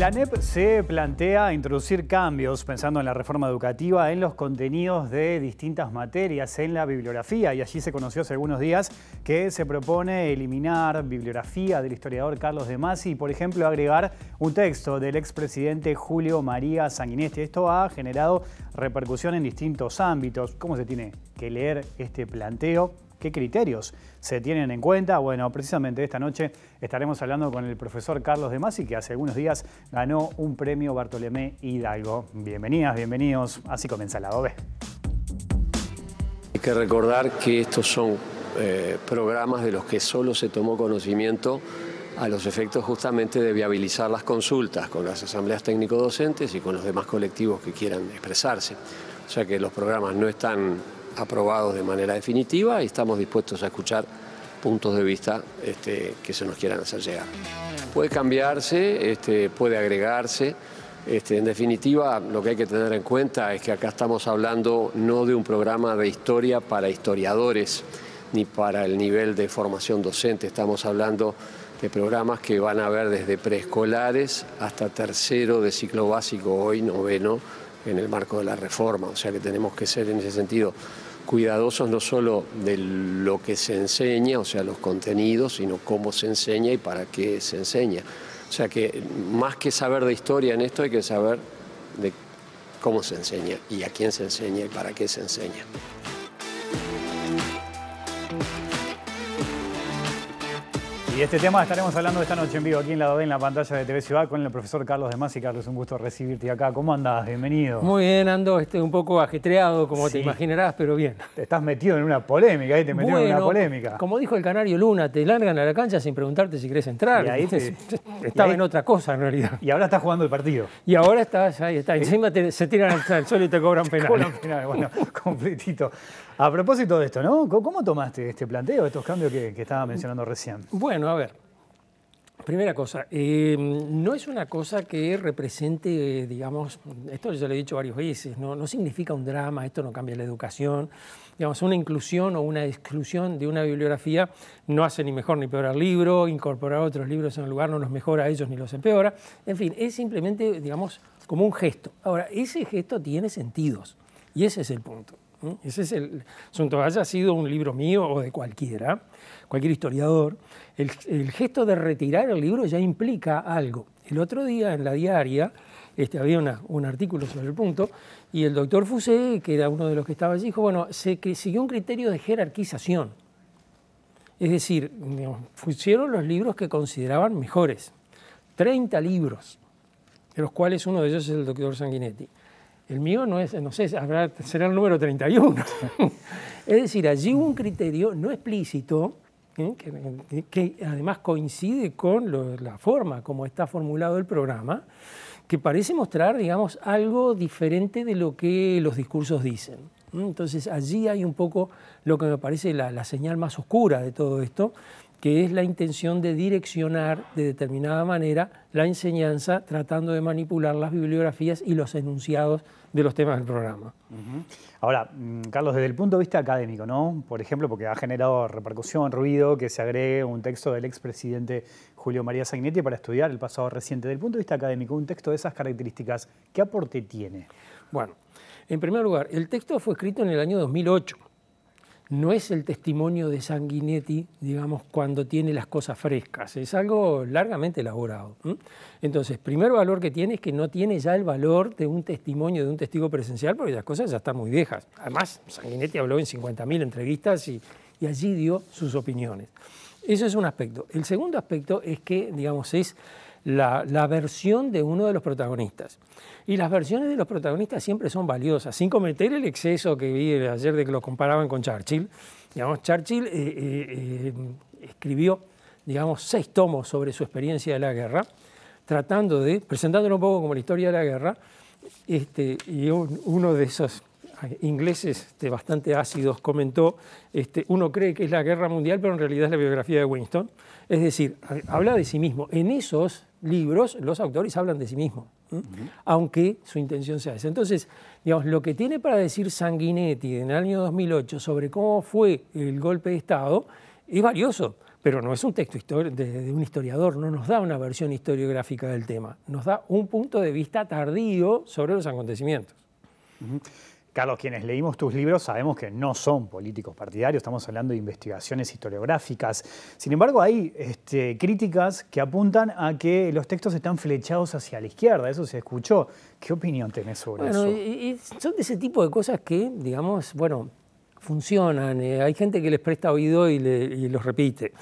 La NEP se plantea introducir cambios, pensando en la reforma educativa, en los contenidos de distintas materias, en la bibliografía, y allí se conoció hace algunos días que se propone eliminar bibliografía del historiador Carlos de Masi y, por ejemplo, agregar un texto del expresidente Julio María Sanguinetti. Esto ha generado repercusión en distintos ámbitos. ¿Cómo se tiene que leer este planteo? ¿Qué criterios se tienen en cuenta? Bueno, precisamente esta noche estaremos hablando con el profesor Carlos de Masi, que hace algunos días ganó un premio Bartolomé Hidalgo. Bienvenidas, bienvenidos. Así comienza la B. Hay que recordar que estos son eh, programas de los que solo se tomó conocimiento a los efectos justamente de viabilizar las consultas con las asambleas técnico-docentes y con los demás colectivos que quieran expresarse. O sea que los programas no están aprobados de manera definitiva y estamos dispuestos a escuchar puntos de vista este, que se nos quieran hacer llegar. Puede cambiarse, este, puede agregarse. Este, en definitiva, lo que hay que tener en cuenta es que acá estamos hablando no de un programa de historia para historiadores ni para el nivel de formación docente, estamos hablando de programas que van a ver desde preescolares hasta tercero de ciclo básico, hoy noveno, en el marco de la reforma, o sea que tenemos que ser en ese sentido cuidadosos no solo de lo que se enseña, o sea, los contenidos, sino cómo se enseña y para qué se enseña. O sea que más que saber de historia en esto hay que saber de cómo se enseña y a quién se enseña y para qué se enseña. Y este tema estaremos hablando esta noche en vivo aquí en la en la pantalla de TV Ciudad, con el profesor Carlos de Masi. Carlos, un gusto recibirte acá. ¿Cómo andás? Bienvenido. Muy bien, ando este, un poco ajetreado, como te imaginarás, pero bien. Te estás metido en una polémica, ahí ¿eh? te metieron en una polémica. Como dijo el canario Luna, te largan a la cancha sin preguntarte si querés entrar. Y ahí este, te... Este, estaba en otra cosa en realidad. Y ahora estás jugando el partido. Y ahora estás ahí, está. Encima se tiran al sol y te cobran penal. Cobran penal, bueno, completito. A propósito de esto, ¿no? ¿Cómo tomaste este planteo, estos cambios que, que estaba mencionando recién? Bueno, a ver. Primera cosa, eh, no es una cosa que represente, digamos, esto ya lo he dicho varias veces, ¿no? significa un drama, esto no cambia la educación, digamos, una inclusión o una exclusión de una bibliografía no hace ni mejor ni peor al libro, incorporar otros libros en un lugar no los mejora a ellos ni los empeora, en fin, es simplemente, digamos, como un gesto. Ahora, ese gesto tiene sentidos y ese es el punto. Ese es el, asunto, haya sido un libro mío o de cualquiera, cualquier historiador. El, gesto de retirar el libro ya implica algo. El otro día en la diaria este, había un artículo sobre el punto y el doctor Fusé, que era uno de los que estaba allí, dijo, bueno, se que siguió un criterio de jerarquización. Es decir, pusieron los libros que consideraban mejores. 30 libros, de los cuales uno de ellos es el doctor Sanguinetti. El mío no es, no sé, será el número 31. es decir, allí hubo un criterio no explícito, ¿eh? que, además coincide con la forma como está formulado el programa, que parece mostrar, digamos, algo diferente de lo que los discursos dicen. Entonces allí hay un poco lo que me parece la señal más oscura de todo esto, que es la intención de direccionar de determinada manera la enseñanza tratando de manipular las bibliografías y los enunciados de los temas del programa. Ahora, mm, Carlos, desde el punto de vista académico, ¿no? Por ejemplo, porque ha generado repercusión, ruido, que se agregue un texto del expresidente Julio María Sagnetti para estudiar el pasado reciente. Desde el punto de vista académico, un texto de esas características, ¿qué aporte tiene? Bueno, en primer lugar, el texto fue escrito en el año 2008 no es el testimonio de Sanguinetti, digamos, cuando tiene las cosas frescas, es algo largamente elaborado. Entonces, primer valor que tiene es que no tiene ya el valor de un testimonio, de un testigo presencial, porque las cosas ya están muy viejas. Además, Sanguinetti habló en 50.000 entrevistas y, y allí dio sus opiniones. Eso es un aspecto. El segundo aspecto es que, digamos, es la, versión de uno de los protagonistas. Y las versiones de los protagonistas siempre son valiosas, sin cometer el exceso que vi ayer de que lo comparaban con Churchill. Digamos, Churchill eh, eh, eh, escribió, digamos, seis tomos sobre su experiencia de la guerra, tratando de, presentándolo un poco como la historia de la guerra, este, y uno de esos ingleses bastante ácidos comentó, este, uno cree que es la guerra mundial, pero en realidad es la biografía de Winston. Es decir, habla de sí mismo. En esos libros los autores hablan de sí mismo aunque su intención sea esa. Entonces, digamos, lo que tiene para decir Sanguinetti en el año 2008 sobre cómo fue el golpe de Estado es valioso, pero no es un texto de, un historiador, no nos da una versión historiográfica del tema, nos da un punto de vista tardío sobre los acontecimientos. Carlos, quienes leímos tus libros sabemos que no son políticos partidarios, estamos hablando de investigaciones historiográficas. Sin embargo, hay este, críticas que apuntan a que los textos están flechados hacia la izquierda, eso se escuchó. ¿Qué opinión tenés sobre eso? son de ese tipo de cosas que, digamos, bueno, funcionan, eh, hay gente que les presta oído y, los repite.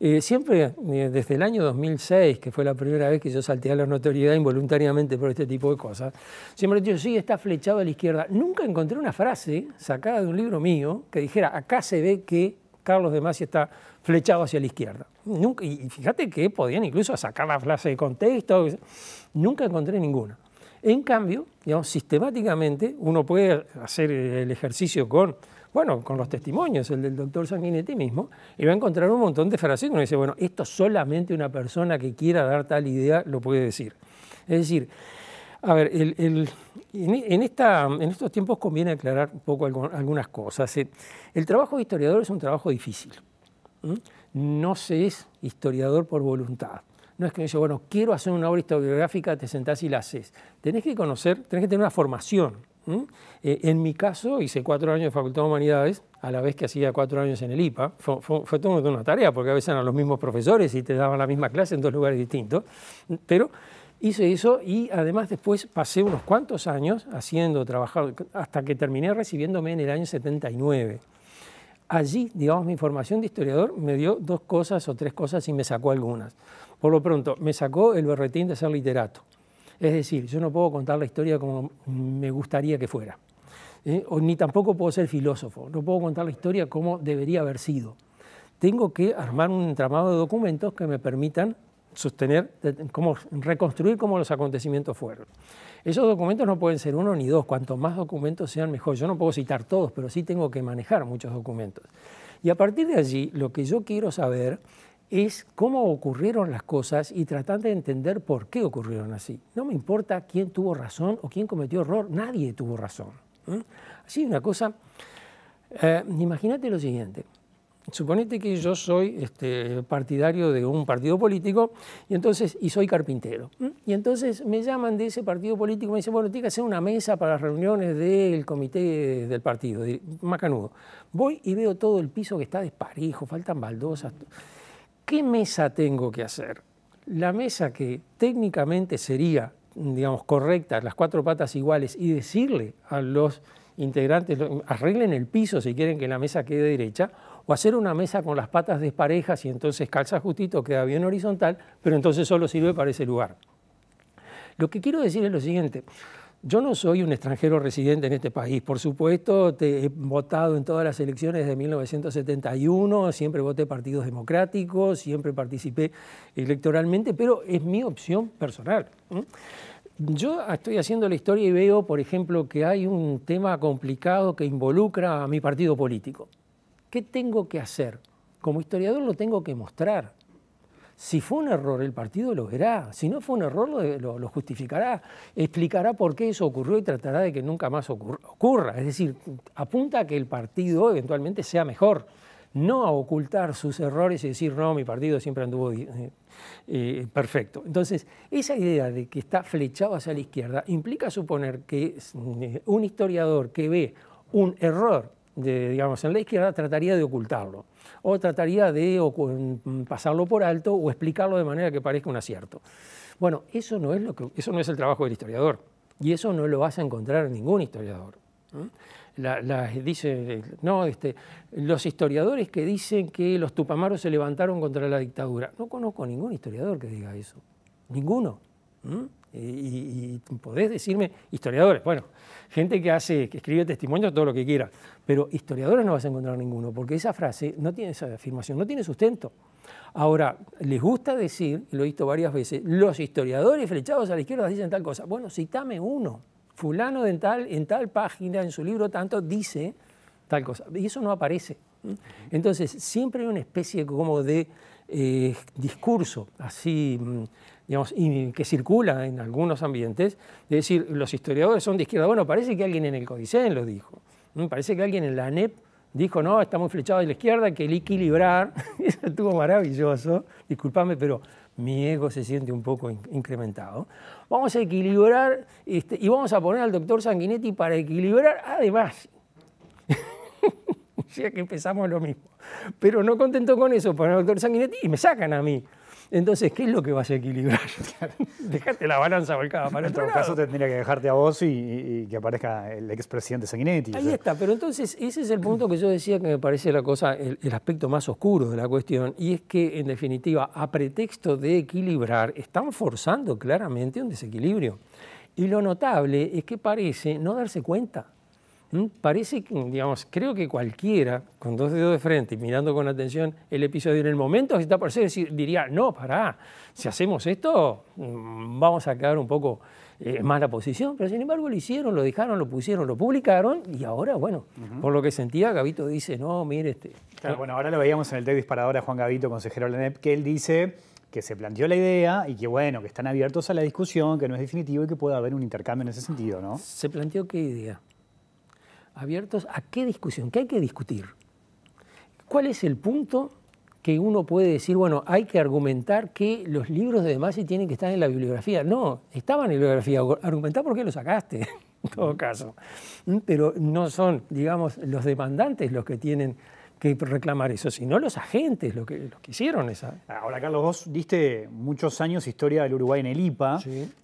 Eh, siempre, eh, desde el año 2006, que fue la primera vez que yo salté a la notoriedad involuntariamente por este tipo de cosas, siempre he dicho sí, está flechado a la izquierda. Nunca encontré una frase sacada de un libro mío que dijera, acá se ve que Carlos de Masi está flechado hacia la izquierda. y fíjate que podían incluso sacar la frase de contexto, nunca encontré ninguna. En cambio, digamos, sistemáticamente uno puede hacer el ejercicio con bueno, con los testimonios, el del doctor Sanguinetti mismo, y va a encontrar un montón de frases que uno dice, bueno, esto solamente una persona que quiera dar tal idea lo puede decir. Es decir, a ver, en, estos tiempos conviene aclarar un poco algunas cosas. Eh, el trabajo de historiador es un trabajo difícil. No se es historiador por voluntad. No es que dice, bueno, quiero hacer una obra historiográfica, te sentás y la haces. Tenés que conocer, tenés que tener una formación eh, en mi caso, hice cuatro años de Facultad de Humanidades, a la vez que hacía cuatro años en el IPA. Fue, todo una tarea, porque a veces eran los mismos profesores y te daban la misma clase en dos lugares distintos. Pero hice eso y además después pasé unos cuantos años haciendo, trabajando, hasta que terminé recibiéndome en el año 79. Allí, digamos, mi formación de historiador me dio dos cosas o tres cosas y me sacó algunas. Por lo pronto, me sacó el berretín de ser literato. Es decir, yo no puedo contar la historia como me gustaría que fuera. ni tampoco puedo ser filósofo, no puedo contar la historia como debería haber sido. Tengo que armar un entramado de documentos que me permitan sostener, como reconstruir cómo los acontecimientos fueron. Esos documentos no pueden ser uno ni dos, cuanto más documentos sean mejor. Yo no puedo citar todos, pero sí tengo que manejar muchos documentos. Y a partir de allí, lo que yo quiero saber es cómo ocurrieron las cosas y tratando de entender por qué ocurrieron así. No me importa quién tuvo razón o quién cometió error, nadie tuvo razón. Así Así una cosa, eh, imagínate lo siguiente, suponete que yo soy este, partidario de un partido político y entonces y soy carpintero. Y entonces me llaman de ese partido político y me dicen, bueno, tiene que hacer una mesa para las reuniones del comité del partido, macanudo. Voy y veo todo el piso que está desparejo, faltan baldosas. ¿Qué mesa tengo que hacer? La mesa que técnicamente sería, digamos, correcta, las cuatro patas iguales, y decirle a los integrantes, arreglen el piso si quieren que la mesa quede derecha, o hacer una mesa con las patas desparejas y entonces calza justito, queda bien horizontal, pero entonces solo sirve para ese lugar. Lo que quiero decir es lo siguiente, yo no soy un extranjero residente en este país. Por supuesto, he votado en todas las elecciones de 1971, siempre voté partidos democráticos, siempre participé electoralmente, pero es mi opción personal. Yo estoy haciendo la historia y veo, por ejemplo, que hay un tema complicado que involucra a mi partido político. ¿Qué tengo que hacer? Como historiador lo tengo que mostrar. Si fue un error, el partido lo verá. Si no fue un error, lo, justificará, explicará por qué eso ocurrió y tratará de que nunca más ocurra. Es decir, apunta a que el partido eventualmente sea mejor no a ocultar sus errores y decir, no, mi partido siempre anduvo eh, eh, perfecto. Entonces, esa idea de que está flechado hacia la izquierda implica suponer que eh, un historiador que ve un error, en la izquierda trataría de ocultarlo o trataría de mm, pasarlo por alto o explicarlo de manera que parezca un acierto. Bueno, eso no es, lo eso no es el trabajo del historiador y eso no lo vas a encontrar ningún historiador. ¿eh? dice, este, los historiadores que dicen que los tupamaros se levantaron contra la dictadura. No conozco ningún historiador que diga eso. Ninguno. ¿eh? Eh, y, podés decirme historiadores, bueno, gente que hace, que escribe testimonios, todo lo que quiera, pero historiadores no vas a encontrar ninguno, porque esa frase no tiene esa afirmación, no tiene sustento. Ahora, les gusta decir, lo he visto varias veces, los historiadores flechados a la izquierda dicen tal cosa. Bueno, citame uno. Fulano tal, en tal página, en su libro tanto, dice tal cosa. Y eso no aparece. Entonces, siempre hay una especie como de eh, discurso así, mm, digamos, que circula en algunos ambientes, de decir, los historiadores son de izquierda. Bueno, parece que alguien en el Codicen lo dijo, parece que alguien en la ANEP dijo, no, estamos flechados de la izquierda, que el equilibrar, estuvo maravilloso, disculpame, pero mi ego se siente un poco incrementado. Vamos a equilibrar este, y vamos a poner al doctor Sanguinetti para equilibrar, además. sea que empezamos lo mismo. Pero no contento con eso, ponen el doctor Sanguinetti y me sacan a mí. Entonces, ¿qué es lo que vas a equilibrar? Dejate la balanza volcada para En otro todo caso, tendría que dejarte a vos y, que aparezca el expresidente Sanguinetti. Ahí está, pero entonces ese es el punto que yo decía que me parece la cosa, el, aspecto más oscuro de la cuestión, y es que, en definitiva, a pretexto de equilibrar, están forzando claramente un desequilibrio. Y lo notable es que parece no darse cuenta Mm, parece, digamos, creo que cualquiera, con dos dedos de frente y mirando con atención el episodio en el momento que está por ser, diría, no, pará, si hacemos esto, mm, vamos a quedar un poco eh, en mala posición. Pero sin embargo lo hicieron, lo dejaron, lo pusieron, lo publicaron y ahora, bueno, por lo que sentía, Gavito dice, no, mire este. Eh". bueno, ahora lo veíamos en el TED disparador a Juan Gavito, consejero de la NEP, que él dice que se planteó la idea y que bueno, que están abiertos a la discusión, que no es definitivo y que puede haber un intercambio en ese sentido, ¿no? ¿Se planteó qué idea? abiertos a qué discusión, qué hay que discutir. ¿Cuál es el punto que uno puede decir, bueno, hay que argumentar que los libros de Demasi tienen que estar en la bibliografía? No, estaban en la bibliografía, argumentar por qué los sacaste, en todo caso. Pero no son, digamos, los demandantes los que tienen que reclamar eso, sino los agentes, lo que, los que hicieron esa. Ahora, Carlos, vos diste muchos años historia del Uruguay en el IPA.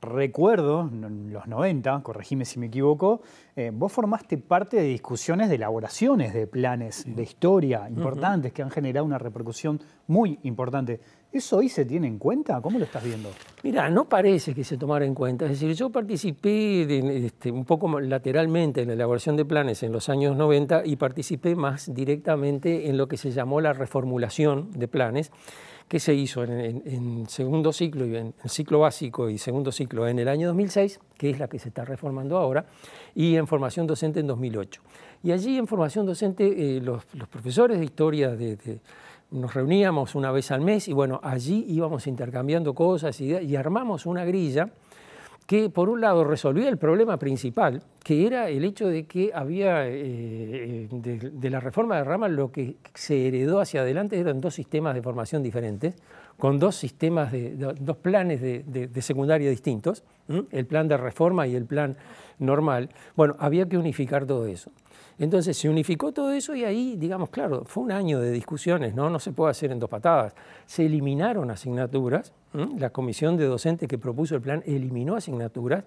Recuerdo, en los 90, corregime si me equivoco, eh, vos formaste parte de discusiones de elaboraciones de planes de historia importantes que han generado una repercusión muy importante. ¿Eso hoy se tiene en cuenta? ¿Cómo lo estás viendo? Mira, no parece que se tomara en cuenta. Es decir, yo participé este, un poco lateralmente en la elaboración de planes en los años 90 y participé más directamente en lo que se llamó la reformulación de planes que se hizo en, segundo ciclo y en, ciclo básico y segundo ciclo en el año 2006, que es la que se está reformando ahora, y en formación docente en 2008. Y allí en formación docente eh, los, profesores de historia de nos reuníamos una vez al mes y bueno, allí íbamos intercambiando cosas y, armamos una grilla que por un lado resolvía el problema principal, que era el hecho de que había eh, de, la reforma de Rama lo que se heredó hacia adelante eran dos sistemas de formación diferentes, con dos sistemas de, dos planes de, secundaria distintos, el plan de reforma y el plan normal. Bueno, había que unificar todo eso. Entonces se unificó todo eso y ahí, digamos, claro, fue un año de discusiones, ¿no? se puede hacer en dos patadas. Se eliminaron asignaturas, la comisión de docentes que propuso el plan eliminó asignaturas,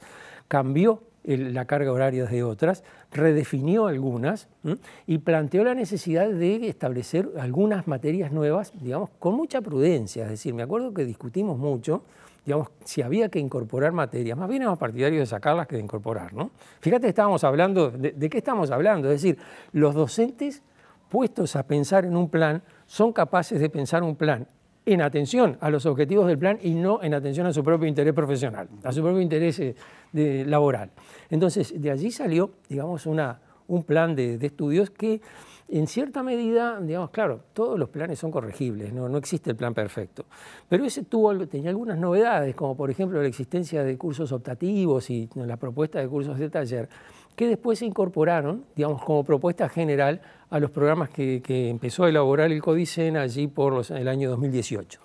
cambió la carga horaria de otras, redefinió algunas y planteó la necesidad de establecer algunas materias nuevas, digamos, con mucha prudencia. Es decir, me acuerdo que discutimos mucho digamos, si había que incorporar materias, más bien más partidarios de sacarlas que de incorporar, ¿no? Fíjate, estábamos hablando, de, qué estamos hablando? Es decir, los docentes puestos a pensar en un plan son capaces de pensar un plan en atención a los objetivos del plan y no en atención a su propio interés profesional, a su propio interés eh, laboral. Entonces, de allí salió, digamos, una, un plan de, estudios que en cierta medida, digamos, claro, todos los planes son corregibles, ¿no? existe el plan perfecto. Pero ese tuvo, tenía algunas novedades, como por ejemplo la existencia de cursos optativos y la propuesta de cursos de taller, que después se incorporaron, digamos, como propuesta general a los programas que, empezó a elaborar el CODICEN allí por el año 2018.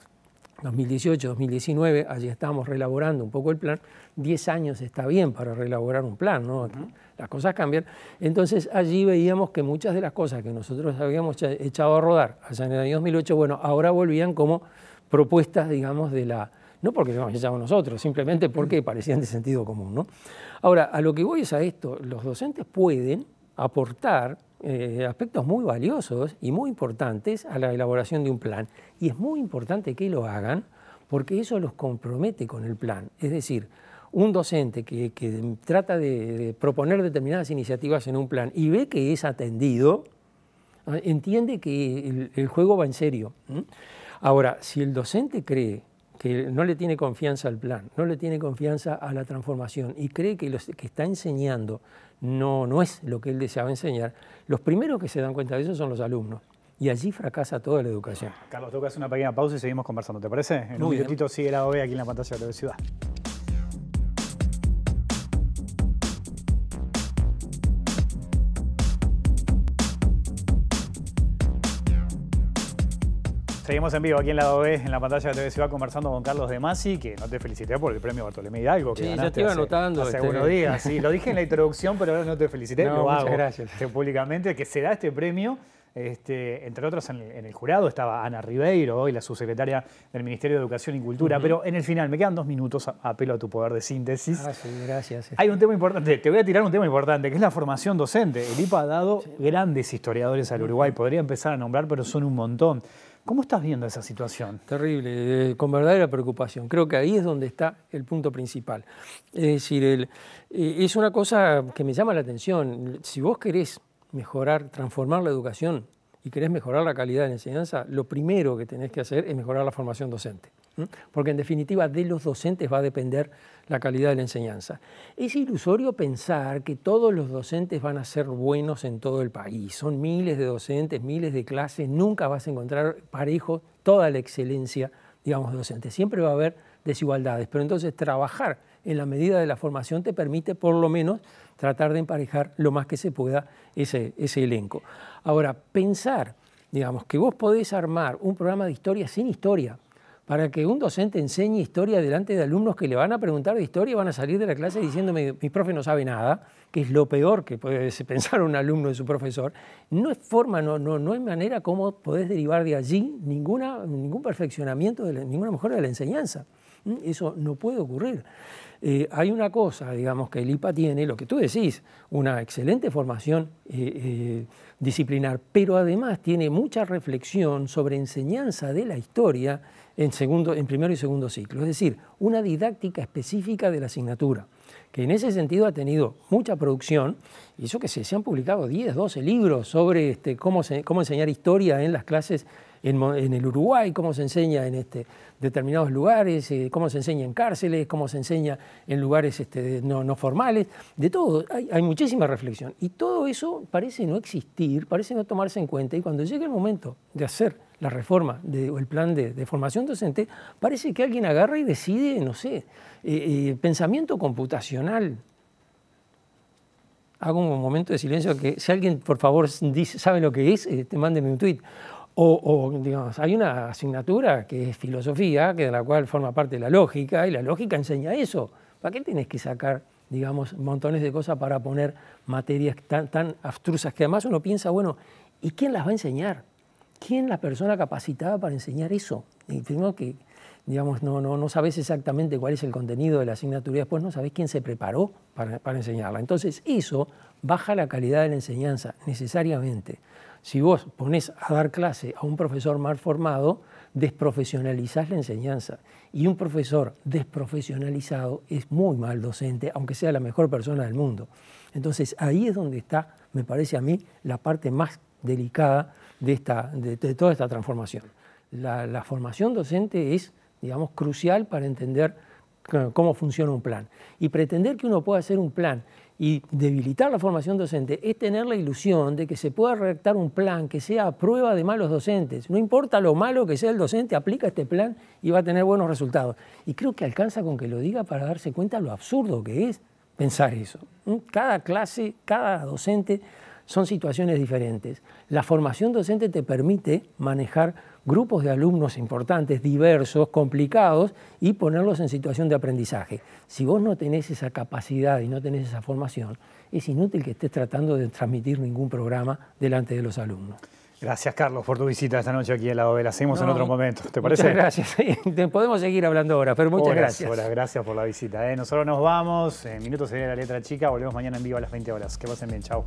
2018, 2019, allí estábamos reelaborando un poco el plan, 10 años está bien para relaborar un plan, ¿no? las cosas cambian. Entonces allí veíamos que muchas de las cosas que nosotros habíamos echado a rodar allá en el año 2008, bueno, ahora volvían como propuestas, digamos, de la... No porque lo habíamos echado nosotros, simplemente porque parecían de sentido común, ¿no? Ahora, a lo que voy es a esto, los docentes pueden aportar eh, aspectos muy valiosos y muy importantes a la elaboración de un plan. Y es muy importante que lo hagan porque eso los compromete con el plan. Es decir, un docente que, trata de, proponer determinadas iniciativas en un plan y ve que es atendido, ah, entiende que el, juego va en serio. Ahora, si el docente cree que no le tiene confianza al plan, no le tiene confianza a la transformación y cree que, los, que está enseñando no, no es lo que él deseaba enseñar, los primeros que se dan cuenta de eso son los alumnos. Y allí fracasa toda la educación. Carlos, tengo que hacer una pequeña pausa y seguimos conversando, ¿te parece? En un minutito sigue la OE aquí en la pantalla de la Ciudad. Seguimos en vivo aquí en la OE, en la pantalla de TV Ciudad, conversando con Carlos De Masi, que no te felicité por el premio Bartolomé Hidalgo. Que sí, yo te iba anotando. Hace este... Eh. sí. Lo dije en la introducción, pero ahora no te felicité. No, gracias. Este, públicamente, que se da este premio. Este, entre otros, en el, jurado estaba Ana Ribeiro, hoy la subsecretaria del Ministerio de Educación y Cultura. Pero en el final, me quedan dos minutos, apelo a tu poder de síntesis. Ah, sí, gracias. Este. Hay un tema importante, te voy a tirar un tema importante, que es la formación docente. El IPA ha dado grandes historiadores al Uruguay. Podría empezar a nombrar, pero son un montón. ¿Cómo estás viendo esa situación? Terrible, con verdadera preocupación. Creo que ahí es donde está el punto principal. Es decir, eh, es una cosa que me llama la atención. Si vos querés mejorar, transformar la educación y querés mejorar la calidad de la enseñanza, lo primero que tenés que hacer es mejorar la formación docente porque en definitiva de los docentes va a depender la calidad de la enseñanza. Es ilusorio pensar que todos los docentes van a ser buenos en todo el país. Son miles de docentes, miles de clases, nunca vas a encontrar parejo toda la excelencia, digamos, docentes, Siempre va a haber desigualdades, pero entonces trabajar en la medida de la formación te permite por lo menos tratar de emparejar lo más que se pueda ese, ese elenco. Ahora, pensar, digamos, que vos podés armar un programa de historia sin historia, para que un docente enseñe historia delante de alumnos que le van a preguntar de historia y van a salir de la clase diciéndome, mi profe no sabe nada, que es lo peor que puede pensar un alumno de su profesor, no es forma, no, no, hay manera como podés derivar de allí ninguna, ningún perfeccionamiento, de ninguna mejora de la enseñanza. Mm, eso no puede ocurrir. Eh, hay una cosa, digamos, que el IPA tiene, lo que tú decís, una excelente formación eh, eh, disciplinar, pero además tiene mucha reflexión sobre enseñanza de la historia en, segundo, en primero y segundo ciclo, es decir, una didáctica específica de la asignatura, que en ese sentido ha tenido mucha producción, y eso que se, se han publicado 10, 12 libros sobre este, cómo, cómo enseñar historia en las clases en, el Uruguay, cómo se enseña en este, determinados lugares, eh, cómo se enseña en cárceles, cómo se enseña en lugares este, no, formales, de todo, hay, muchísima reflexión. Y todo eso parece no existir, parece no tomarse en cuenta y cuando llega el momento de hacer la reforma o el plan de, formación docente, parece que alguien agarra y decide, no sé, eh, eh, pensamiento computacional, hago un momento de silencio que si alguien por favor dice, sabe lo que es, te este, mándeme un tweet. O, digamos, hay una asignatura que es filosofía, que de la cual forma parte la lógica, y la lógica enseña eso. ¿Para qué tienes que sacar, digamos, montones de cosas para poner materias tan, abstrusas que además uno piensa, bueno, ¿y quién las va a enseñar? ¿Quién es la persona capacitada para enseñar eso? Y primero que, digamos, no, no, no sabes exactamente cuál es el contenido de la asignatura y después no sabes quién se preparó para enseñarla. Entonces, eso baja la calidad de la enseñanza necesariamente. Si vos pones a dar clase a un profesor mal formado, desprofesionalizás la enseñanza. Y un profesor desprofesionalizado es muy mal docente, aunque sea la mejor persona del mundo. Entonces ahí es donde está, me parece a mí, la parte más delicada de, esta, de, toda esta transformación. la formación docente es, digamos, crucial para entender eh, cómo funciona un plan. Y pretender que uno pueda hacer un plan y debilitar la formación docente es tener la ilusión de que se pueda redactar un plan que sea a prueba de malos docentes. No importa lo malo que sea el docente, aplica este plan y va a tener buenos resultados. Y creo que alcanza con que lo diga para darse cuenta lo absurdo que es pensar eso. ¿Mm? Cada clase, cada docente son situaciones diferentes. La formación docente te permite manejar grupos de alumnos importantes, diversos, complicados, y ponerlos en situación de aprendizaje. Si vos no tenés esa capacidad y no tenés esa formación, es inútil que estés tratando de transmitir ningún programa delante de los alumnos. Gracias, Carlos, por tu visita esta noche aquí en la OVE. hacemos en otro momento, ¿te parece? Muchas gracias. Podemos seguir hablando ahora, pero muchas gracias. Muchas Gracias por la visita. ¿eh? Nosotros nos vamos. En minutos se viene la letra chica. Volvemos mañana en vivo a las 20 horas. Que pasen bien. Chao.